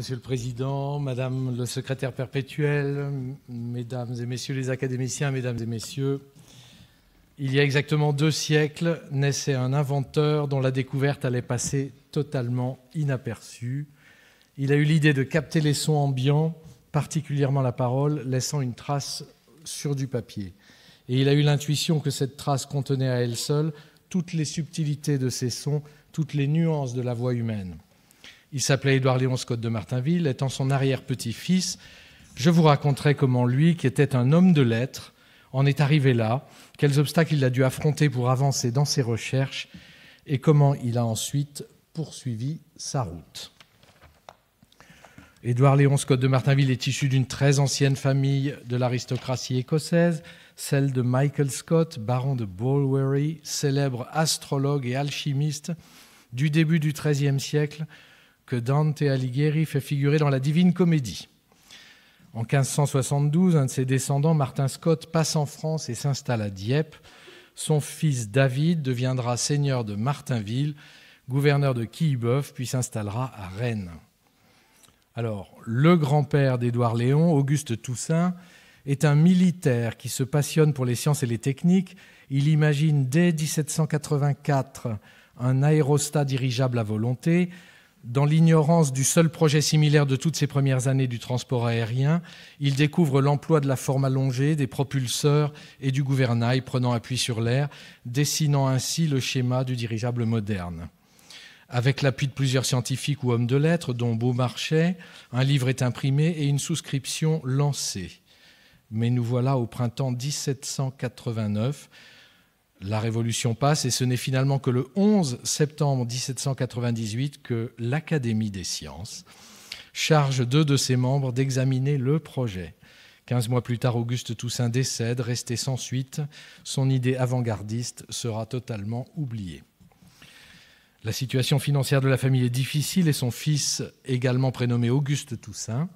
Monsieur le Président, Madame le Secrétaire perpétuel, Mesdames et Messieurs les académiciens, Mesdames et Messieurs, il y a exactement deux siècles, naissait un inventeur dont la découverte allait passer totalement inaperçue. Il a eu l'idée de capter les sons ambiants, particulièrement la parole, laissant une trace sur du papier. Et il a eu l'intuition que cette trace contenait à elle seule toutes les subtilités de ces sons, toutes les nuances de la voix humaine. Il s'appelait Édouard Léon Scott de Martinville, étant son arrière-petit-fils. Je vous raconterai comment lui, qui était un homme de lettres, en est arrivé là, quels obstacles il a dû affronter pour avancer dans ses recherches et comment il a ensuite poursuivi sa route. Édouard Léon Scott de Martinville est issu d'une très ancienne famille de l'aristocratie écossaise, celle de Michael Scott, baron de Bowery, célèbre astrologue et alchimiste du début du XIIIe siècle, que Dante Alighieri fait figurer dans la Divine Comédie. En 1572, un de ses descendants, Martin Scott, passe en France et s'installe à Dieppe. Son fils David deviendra seigneur de Martinville, gouverneur de Quillebeuf, puis s'installera à Rennes. Alors, le grand-père d'Édouard Léon, Auguste Toussaint, est un militaire qui se passionne pour les sciences et les techniques. Il imagine dès 1784 un aérostat dirigeable à volonté, dans l'ignorance du seul projet similaire de toutes ces premières années du transport aérien, il découvre l'emploi de la forme allongée, des propulseurs et du gouvernail prenant appui sur l'air, dessinant ainsi le schéma du dirigeable moderne. Avec l'appui de plusieurs scientifiques ou hommes de lettres, dont Beaumarchais, un livre est imprimé et une souscription lancée. Mais nous voilà au printemps 1789 la Révolution passe et ce n'est finalement que le 11 septembre 1798 que l'Académie des sciences charge deux de ses membres d'examiner le projet. Quinze mois plus tard, Auguste Toussaint décède, resté sans suite. Son idée avant-gardiste sera totalement oubliée. La situation financière de la famille est difficile et son fils, également prénommé Auguste Toussaint,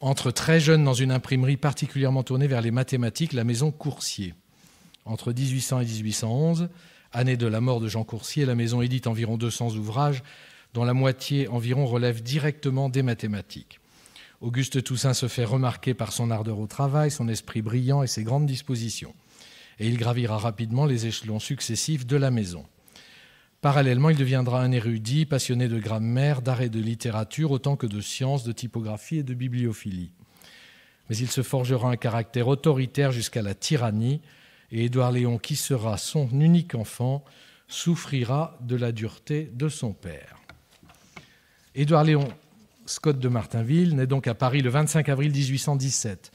entre très jeune dans une imprimerie particulièrement tournée vers les mathématiques, la maison Coursier entre 1800 et 1811, année de la mort de Jean Coursier, la maison édite environ 200 ouvrages, dont la moitié environ relève directement des mathématiques. Auguste Toussaint se fait remarquer par son ardeur au travail, son esprit brillant et ses grandes dispositions. Et il gravira rapidement les échelons successifs de la maison. Parallèlement, il deviendra un érudit, passionné de grammaire, d'art et de littérature, autant que de sciences, de typographie et de bibliophilie. Mais il se forgera un caractère autoritaire jusqu'à la tyrannie, et Édouard Léon, qui sera son unique enfant, souffrira de la dureté de son père. Édouard Léon Scott de Martinville naît donc à Paris le 25 avril 1817.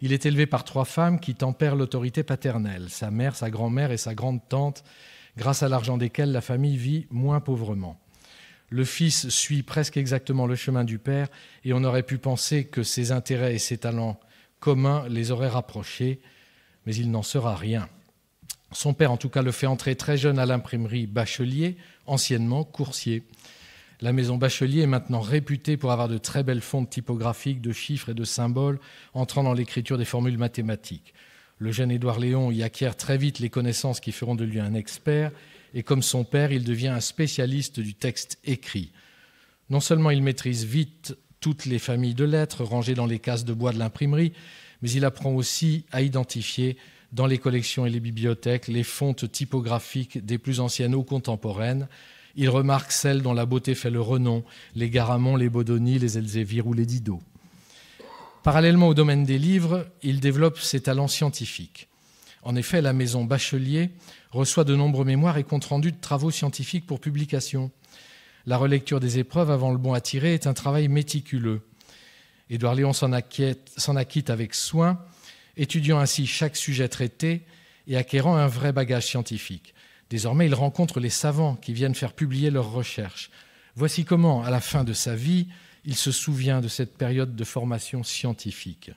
Il est élevé par trois femmes qui tempèrent l'autorité paternelle, sa mère, sa grand-mère et sa grande-tante, grâce à l'argent desquelles la famille vit moins pauvrement. Le fils suit presque exactement le chemin du père et on aurait pu penser que ses intérêts et ses talents communs les auraient rapprochés mais il n'en sera rien. Son père, en tout cas, le fait entrer très jeune à l'imprimerie Bachelier, anciennement coursier. La maison Bachelier est maintenant réputée pour avoir de très belles fontes typographiques, de chiffres et de symboles, entrant dans l'écriture des formules mathématiques. Le jeune Édouard Léon y acquiert très vite les connaissances qui feront de lui un expert, et comme son père, il devient un spécialiste du texte écrit. Non seulement il maîtrise vite toutes les familles de lettres rangées dans les cases de bois de l'imprimerie, mais il apprend aussi à identifier dans les collections et les bibliothèques les fontes typographiques des plus anciennes ou contemporaines. Il remarque celles dont la beauté fait le renom, les Garamond, les Bodoni, les Elzévir ou les Didot. Parallèlement au domaine des livres, il développe ses talents scientifiques. En effet, la maison Bachelier reçoit de nombreux mémoires et comptes rendus de travaux scientifiques pour publication. La relecture des épreuves avant le bon à tirer est un travail méticuleux. Édouard Léon s'en acquitte, acquitte avec soin, étudiant ainsi chaque sujet traité et acquérant un vrai bagage scientifique. Désormais, il rencontre les savants qui viennent faire publier leurs recherches. Voici comment, à la fin de sa vie, il se souvient de cette période de formation scientifique.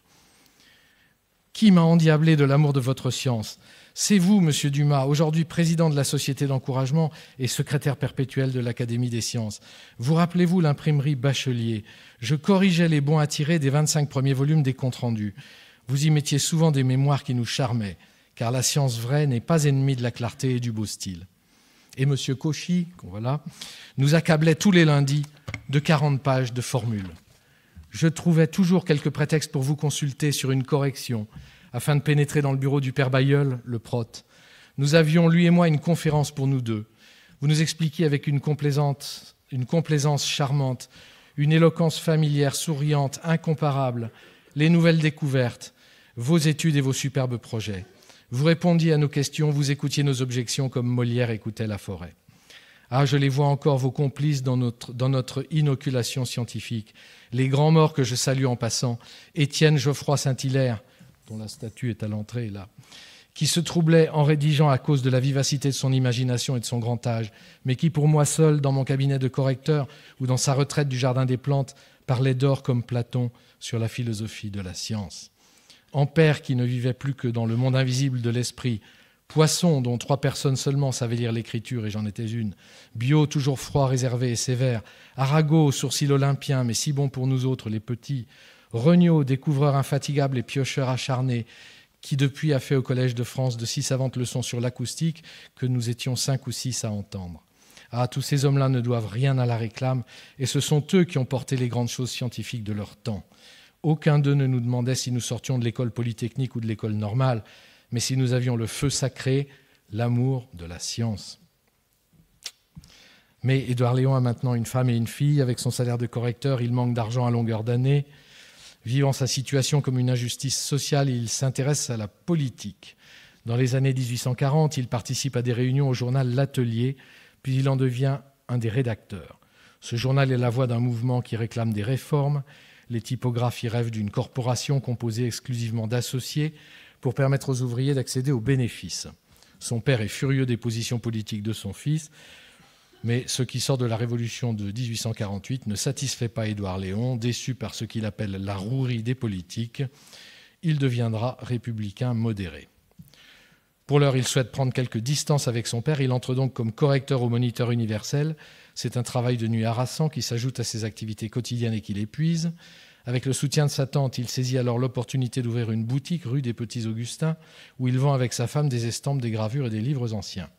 Qui m'a endiablé de l'amour de votre science C'est vous, monsieur Dumas, aujourd'hui président de la Société d'encouragement et secrétaire perpétuel de l'Académie des sciences. Vous rappelez-vous l'imprimerie Bachelier Je corrigeais les bons à tirer des 25 premiers volumes des comptes rendus. Vous y mettiez souvent des mémoires qui nous charmaient, car la science vraie n'est pas ennemie de la clarté et du beau style. Et M. Cauchy, voilà, nous accablait tous les lundis de 40 pages de formules je trouvais toujours quelques prétextes pour vous consulter sur une correction, afin de pénétrer dans le bureau du père Bayeul, le prot. Nous avions, lui et moi, une conférence pour nous deux. Vous nous expliquiez avec une, une complaisance charmante, une éloquence familière, souriante, incomparable, les nouvelles découvertes, vos études et vos superbes projets. Vous répondiez à nos questions, vous écoutiez nos objections comme Molière écoutait la forêt. Ah, je les vois encore, vos complices, dans notre, inoculation scientifique. Les grands morts que je salue en passant, Étienne Geoffroy Saint-Hilaire, dont la statue est à l'entrée là, qui se troublait en rédigeant à cause de la vivacité de son imagination et de son grand âge, mais qui pour moi seul, dans mon cabinet de correcteur ou dans sa retraite du Jardin des Plantes, parlait d'or comme Platon sur la philosophie de la science. père qui ne vivait plus que dans le monde invisible de l'esprit, Poisson, dont trois personnes seulement savaient lire l'écriture, et j'en étais une. Bio, toujours froid, réservé et sévère. Arago, sourcil olympien, mais si bon pour nous autres, les petits. Regnaud, découvreur infatigable et piocheur acharné, qui depuis a fait au Collège de France de si savantes leçons sur l'acoustique que nous étions cinq ou six à entendre. Ah, tous ces hommes-là ne doivent rien à la réclame, et ce sont eux qui ont porté les grandes choses scientifiques de leur temps. Aucun d'eux ne nous demandait si nous sortions de l'école polytechnique ou de l'école normale mais si nous avions le feu sacré, l'amour de la science. Mais Édouard Léon a maintenant une femme et une fille. Avec son salaire de correcteur, il manque d'argent à longueur d'année. Vivant sa situation comme une injustice sociale, il s'intéresse à la politique. Dans les années 1840, il participe à des réunions au journal L'Atelier, puis il en devient un des rédacteurs. Ce journal est la voix d'un mouvement qui réclame des réformes. Les typographes y rêvent d'une corporation composée exclusivement d'associés pour permettre aux ouvriers d'accéder aux bénéfices. Son père est furieux des positions politiques de son fils, mais ce qui sort de la révolution de 1848 ne satisfait pas Édouard Léon, déçu par ce qu'il appelle la rouerie des politiques. Il deviendra républicain modéré. Pour l'heure, il souhaite prendre quelques distances avec son père. Il entre donc comme correcteur au moniteur universel. C'est un travail de nuit harassant qui s'ajoute à ses activités quotidiennes et qui l'épuise. Avec le soutien de sa tante, il saisit alors l'opportunité d'ouvrir une boutique rue des Petits Augustins, où il vend avec sa femme des estampes, des gravures et des livres anciens.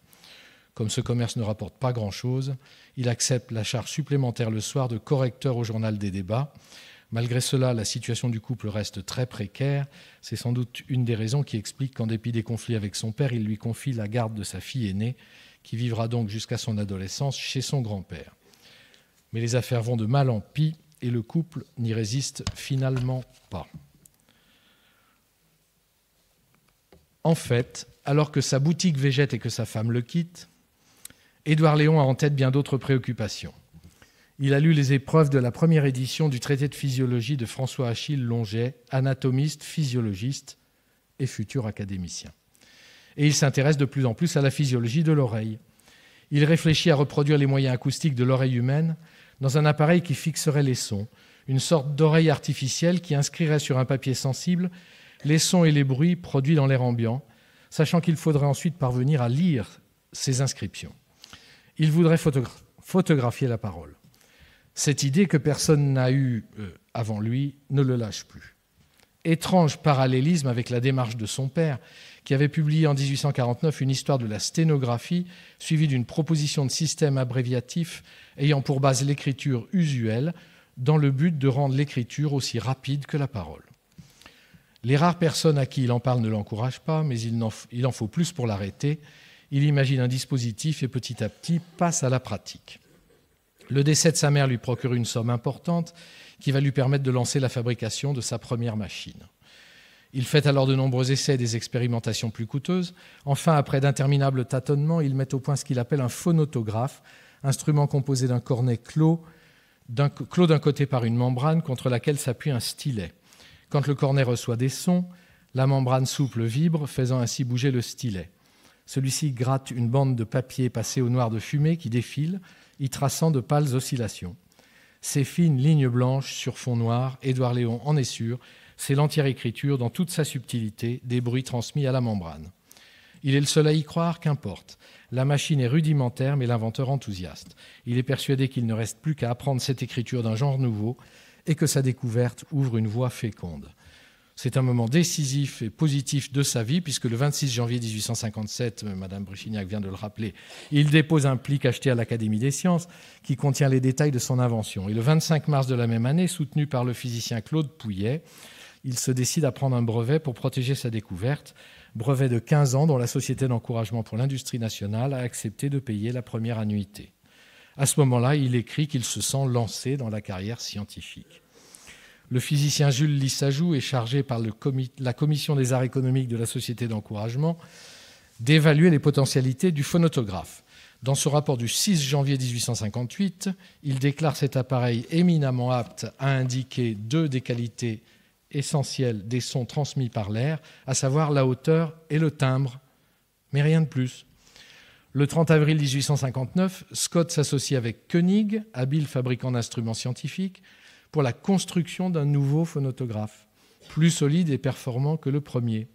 Comme ce commerce ne rapporte pas grand-chose, il accepte la charge supplémentaire le soir de correcteur au journal des débats. Malgré cela, la situation du couple reste très précaire. C'est sans doute une des raisons qui explique qu'en dépit des conflits avec son père, il lui confie la garde de sa fille aînée, qui vivra donc jusqu'à son adolescence chez son grand-père. Mais les affaires vont de mal en pis et le couple n'y résiste finalement pas. En fait, alors que sa boutique végète et que sa femme le quitte, Édouard Léon a en tête bien d'autres préoccupations. Il a lu les épreuves de la première édition du traité de physiologie de François Achille Longet, anatomiste, physiologiste et futur académicien. Et il s'intéresse de plus en plus à la physiologie de l'oreille. Il réfléchit à reproduire les moyens acoustiques de l'oreille humaine dans un appareil qui fixerait les sons, une sorte d'oreille artificielle qui inscrirait sur un papier sensible les sons et les bruits produits dans l'air ambiant, sachant qu'il faudrait ensuite parvenir à lire ces inscriptions. Il voudrait photographier la parole. Cette idée que personne n'a eue euh, avant lui ne le lâche plus. Étrange parallélisme avec la démarche de son père, qui avait publié en 1849 une histoire de la sténographie, suivie d'une proposition de système abréviatif ayant pour base l'écriture usuelle, dans le but de rendre l'écriture aussi rapide que la parole. Les rares personnes à qui il en parle ne l'encouragent pas, mais il en, il en faut plus pour l'arrêter. Il imagine un dispositif et petit à petit passe à la pratique. Le décès de sa mère lui procure une somme importante qui va lui permettre de lancer la fabrication de sa première machine. Il fait alors de nombreux essais des expérimentations plus coûteuses. Enfin, après d'interminables tâtonnements, il met au point ce qu'il appelle un phonotographe, instrument composé d'un cornet clos, d'un, clos d'un côté par une membrane contre laquelle s'appuie un stylet. Quand le cornet reçoit des sons, la membrane souple vibre, faisant ainsi bouger le stylet. Celui-ci gratte une bande de papier passée au noir de fumée qui défile, y traçant de pâles oscillations. Ces fines lignes blanches sur fond noir, Édouard Léon en est sûr, c'est l'entière écriture dans toute sa subtilité des bruits transmis à la membrane. Il est le seul à y croire, qu'importe. La machine est rudimentaire, mais l'inventeur enthousiaste. Il est persuadé qu'il ne reste plus qu'à apprendre cette écriture d'un genre nouveau et que sa découverte ouvre une voie féconde. C'est un moment décisif et positif de sa vie, puisque le 26 janvier 1857, euh, Madame Bruchignac vient de le rappeler, il dépose un pli acheté à l'Académie des sciences qui contient les détails de son invention. Et le 25 mars de la même année, soutenu par le physicien Claude Pouillet, il se décide à prendre un brevet pour protéger sa découverte, brevet de 15 ans dont la Société d'encouragement pour l'industrie nationale a accepté de payer la première annuité. À ce moment-là, il écrit qu'il se sent lancé dans la carrière scientifique. Le physicien Jules Lissajou est chargé par la Commission des arts économiques de la Société d'encouragement d'évaluer les potentialités du phonotographe. Dans son rapport du 6 janvier 1858, il déclare cet appareil éminemment apte à indiquer deux des qualités essentiels des sons transmis par l'air, à savoir la hauteur et le timbre, mais rien de plus. Le 30 avril 1859, Scott s'associe avec Koenig, habile fabricant d'instruments scientifiques, pour la construction d'un nouveau phonotographe, plus solide et performant que le premier.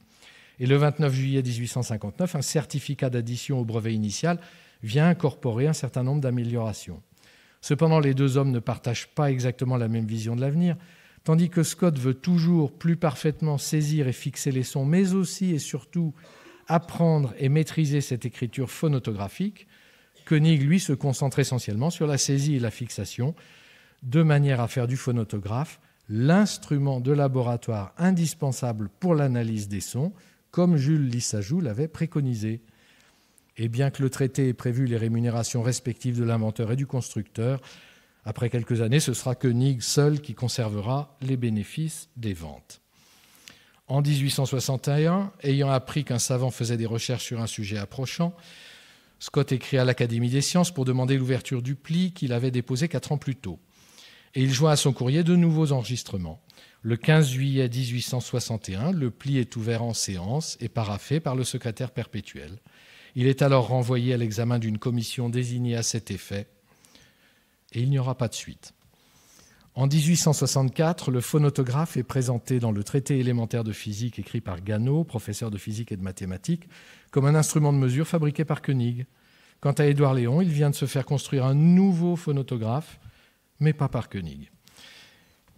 Et le 29 juillet 1859, un certificat d'addition au brevet initial vient incorporer un certain nombre d'améliorations. Cependant, les deux hommes ne partagent pas exactement la même vision de l'avenir. Tandis que Scott veut toujours plus parfaitement saisir et fixer les sons, mais aussi et surtout apprendre et maîtriser cette écriture phonotographique, Koenig, lui, se concentre essentiellement sur la saisie et la fixation, de manière à faire du phonotographe l'instrument de laboratoire indispensable pour l'analyse des sons, comme Jules Lissajou l'avait préconisé. Et bien que le traité ait prévu les rémunérations respectives de l'inventeur et du constructeur, après quelques années, ce sera Koenig seul qui conservera les bénéfices des ventes. En 1861, ayant appris qu'un savant faisait des recherches sur un sujet approchant, Scott écrit à l'Académie des sciences pour demander l'ouverture du pli qu'il avait déposé quatre ans plus tôt. Et il joint à son courrier de nouveaux enregistrements. Le 15 juillet 1861, le pli est ouvert en séance et paraffé par le secrétaire perpétuel. Il est alors renvoyé à l'examen d'une commission désignée à cet effet et il n'y aura pas de suite. En 1864, le phonotographe est présenté dans le traité élémentaire de physique écrit par Gano, professeur de physique et de mathématiques, comme un instrument de mesure fabriqué par Koenig. Quant à Édouard Léon, il vient de se faire construire un nouveau phonotographe, mais pas par Koenig.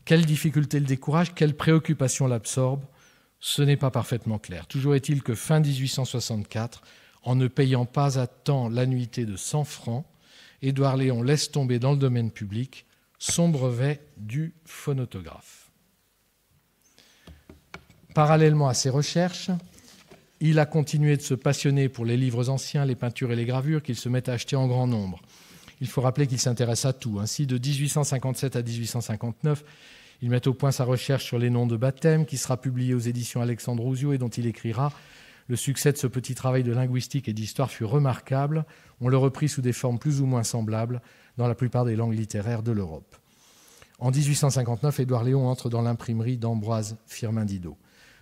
Quelle difficulté le décourage, quelle préoccupation l'absorbe, ce n'est pas parfaitement clair. Toujours est-il que fin 1864, en ne payant pas à temps l'annuité de 100 francs, Édouard Léon laisse tomber dans le domaine public son brevet du phonotographe. Parallèlement à ses recherches, il a continué de se passionner pour les livres anciens, les peintures et les gravures qu'il se met à acheter en grand nombre. Il faut rappeler qu'il s'intéresse à tout. Ainsi, hein. de 1857 à 1859, il met au point sa recherche sur les noms de baptême, qui sera publiée aux éditions Alexandre Ouzio et dont il écrira le succès de ce petit travail de linguistique et d'histoire fut remarquable. On le reprit sous des formes plus ou moins semblables dans la plupart des langues littéraires de l'Europe. En 1859, Édouard Léon entre dans l'imprimerie d'Ambroise Firmin Didot.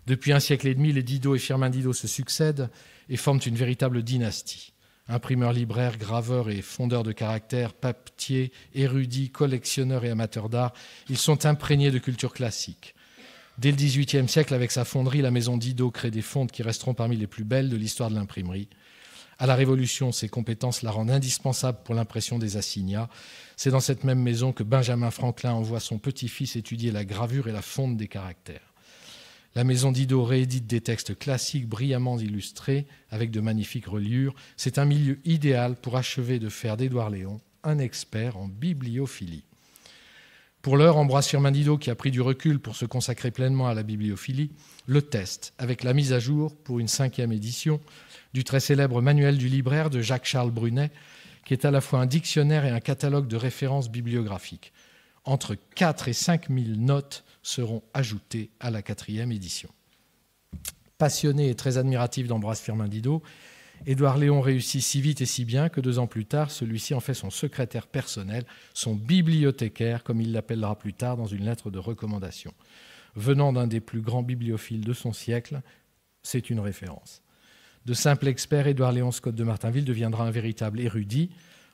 Depuis un siècle et demi, les Didot et Firmin Didot se succèdent et forment une véritable dynastie. Imprimeurs, libraires, graveurs et fondeurs de caractères, papetiers, érudits, collectionneurs et amateurs d'art, ils sont imprégnés de culture classique. Dès le XVIIIe siècle, avec sa fonderie, la maison Didot crée des fondes qui resteront parmi les plus belles de l'histoire de l'imprimerie. À la Révolution, ses compétences la rendent indispensable pour l'impression des assignats. C'est dans cette même maison que Benjamin Franklin envoie son petit-fils étudier la gravure et la fonte des caractères. La maison Didot réédite des textes classiques brillamment illustrés avec de magnifiques reliures. C'est un milieu idéal pour achever de faire d'Édouard Léon un expert en bibliophilie. Pour l'heure, Ambroise firmin qui a pris du recul pour se consacrer pleinement à la bibliophilie, le teste avec la mise à jour, pour une cinquième édition, du très célèbre Manuel du libraire de Jacques-Charles Brunet, qui est à la fois un dictionnaire et un catalogue de références bibliographiques. Entre 4 et 5 000 notes seront ajoutées à la quatrième édition. Passionné et très admiratif d'Ambroise Firmin-Didot, Édouard Léon réussit si vite et si bien que deux ans plus tard, celui-ci en fait son secrétaire personnel, son bibliothécaire, comme il l'appellera plus tard dans une lettre de recommandation. Venant d'un des plus grands bibliophiles de son siècle, c'est une référence. De simple expert, Édouard Léon Scott de Martinville deviendra un véritable érudit.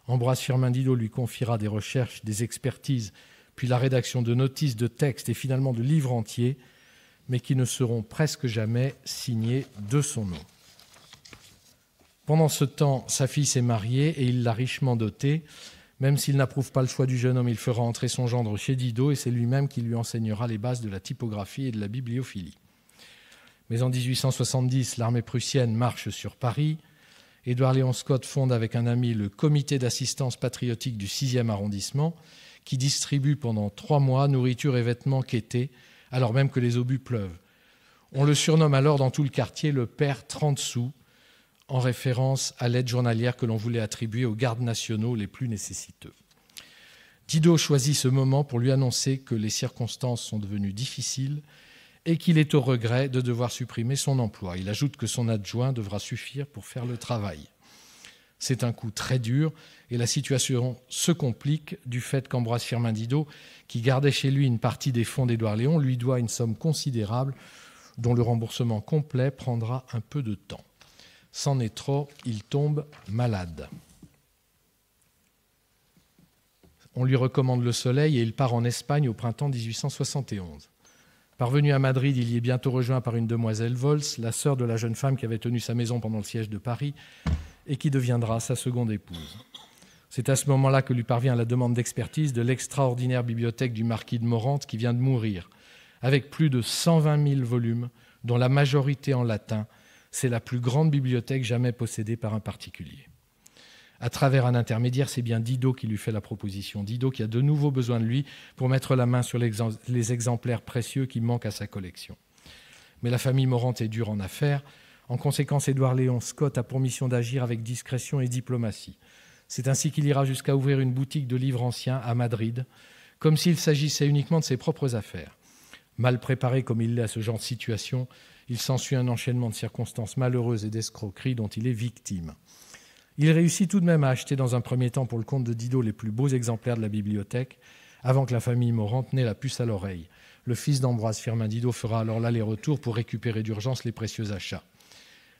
Ambroise Firmin-Didot lui confiera des recherches, des expertises, puis la rédaction de notices, de textes et finalement de livres entiers, mais qui ne seront presque jamais signés de son nom. Pendant ce temps, sa fille s'est mariée et il l'a richement dotée. Même s'il n'approuve pas le choix du jeune homme, il fera entrer son gendre chez Didot et c'est lui-même qui lui enseignera les bases de la typographie et de la bibliophilie. Mais en 1870, l'armée prussienne marche sur Paris. Édouard Léon Scott fonde avec un ami le comité d'assistance patriotique du 6e arrondissement qui distribue pendant trois mois nourriture et vêtements quêtés alors même que les obus pleuvent. On le surnomme alors dans tout le quartier le père 30 sous en référence à l'aide journalière que l'on voulait attribuer aux gardes nationaux les plus nécessiteux. Didot choisit ce moment pour lui annoncer que les circonstances sont devenues difficiles et qu'il est au regret de devoir supprimer son emploi. Il ajoute que son adjoint devra suffire pour faire le travail. C'est un coup très dur et la situation se complique du fait qu'Ambroise Firmin Didot, qui gardait chez lui une partie des fonds d'Édouard Léon, lui doit une somme considérable dont le remboursement complet prendra un peu de temps. S'en est trop, il tombe malade. On lui recommande le soleil et il part en Espagne au printemps 1871. Parvenu à Madrid, il y est bientôt rejoint par une demoiselle Vols, la sœur de la jeune femme qui avait tenu sa maison pendant le siège de Paris et qui deviendra sa seconde épouse. C'est à ce moment-là que lui parvient la demande d'expertise de l'extraordinaire bibliothèque du marquis de Morante qui vient de mourir, avec plus de 120 000 volumes, dont la majorité en latin, c'est la plus grande bibliothèque jamais possédée par un particulier. À travers un intermédiaire, c'est bien Didot qui lui fait la proposition. Didot qui a de nouveau besoin de lui pour mettre la main sur les exemplaires précieux qui manquent à sa collection. Mais la famille Morant est dure en affaires. En conséquence, Édouard Léon Scott a pour mission d'agir avec discrétion et diplomatie. C'est ainsi qu'il ira jusqu'à ouvrir une boutique de livres anciens à Madrid, comme s'il s'agissait uniquement de ses propres affaires. Mal préparé comme il l'est à ce genre de situation, il s'ensuit un enchaînement de circonstances malheureuses et d'escroqueries dont il est victime. Il réussit tout de même à acheter dans un premier temps pour le compte de Didot les plus beaux exemplaires de la bibliothèque, avant que la famille Morante n'ait la puce à l'oreille. Le fils d'Ambroise Firmin Didot fera alors l'aller-retour pour récupérer d'urgence les précieux achats.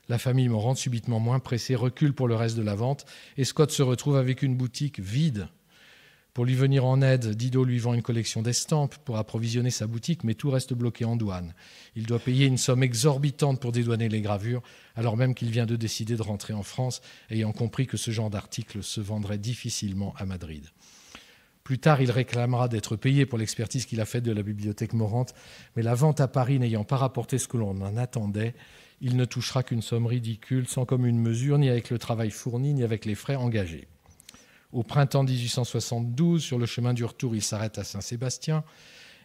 La famille Morante, subitement moins pressée, recule pour le reste de la vente et Scott se retrouve avec une boutique vide pour lui venir en aide, Dido lui vend une collection d'estampes pour approvisionner sa boutique, mais tout reste bloqué en douane. Il doit payer une somme exorbitante pour dédouaner les gravures, alors même qu'il vient de décider de rentrer en France, ayant compris que ce genre d'article se vendrait difficilement à Madrid. Plus tard, il réclamera d'être payé pour l'expertise qu'il a faite de la bibliothèque Morante, mais la vente à Paris n'ayant pas rapporté ce que l'on en attendait, il ne touchera qu'une somme ridicule, sans commune mesure, ni avec le travail fourni, ni avec les frais engagés. Au printemps 1872, sur le chemin du retour, il s'arrête à Saint-Sébastien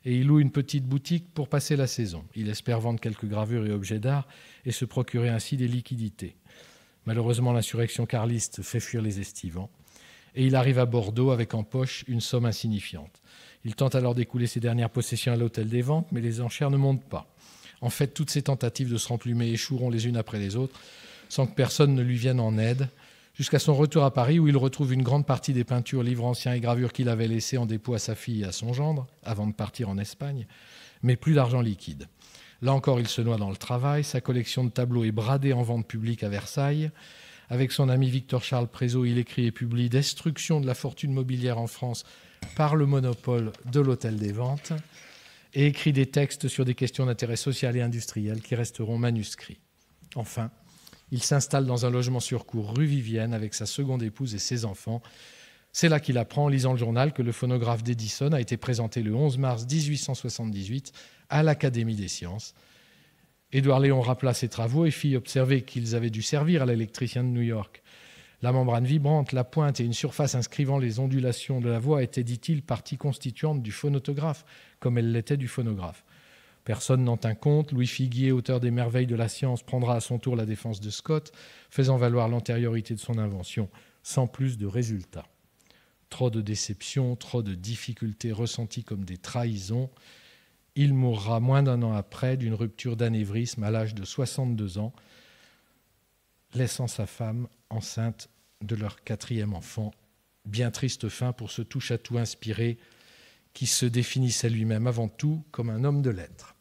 et il loue une petite boutique pour passer la saison. Il espère vendre quelques gravures et objets d'art et se procurer ainsi des liquidités. Malheureusement, l'insurrection carliste fait fuir les estivants et il arrive à Bordeaux avec en poche une somme insignifiante. Il tente alors d'écouler ses dernières possessions à l'hôtel des ventes, mais les enchères ne montent pas. En fait, toutes ses tentatives de se remplumer échoueront les unes après les autres, sans que personne ne lui vienne en aide, jusqu'à son retour à Paris où il retrouve une grande partie des peintures, livres anciens et gravures qu'il avait laissées en dépôt à sa fille et à son gendre avant de partir en Espagne, mais plus d'argent liquide. Là encore, il se noie dans le travail, sa collection de tableaux est bradée en vente publique à Versailles. Avec son ami Victor Charles Prézot, il écrit et publie Destruction de la fortune mobilière en France par le monopole de l'Hôtel des Ventes et écrit des textes sur des questions d'intérêt social et industriel qui resteront manuscrits. Enfin, il s'installe dans un logement sur cour rue Vivienne avec sa seconde épouse et ses enfants. C'est là qu'il apprend en lisant le journal que le phonographe d'Edison a été présenté le 11 mars 1878 à l'Académie des sciences. Édouard Léon rappela ses travaux et fit observer qu'ils avaient dû servir à l'électricien de New York. La membrane vibrante, la pointe et une surface inscrivant les ondulations de la voix étaient, dit-il, partie constituante du phonotographe, comme elle l'était du phonographe. Personne n'en tint compte. Louis Figuier, auteur des merveilles de la science, prendra à son tour la défense de Scott, faisant valoir l'antériorité de son invention, sans plus de résultats. Trop de déceptions, trop de difficultés ressenties comme des trahisons. Il mourra moins d'un an après d'une rupture d'anévrisme à l'âge de 62 ans, laissant sa femme enceinte de leur quatrième enfant. Bien triste fin pour ce touche-à-tout inspiré qui se définissait lui-même avant tout comme un homme de lettres.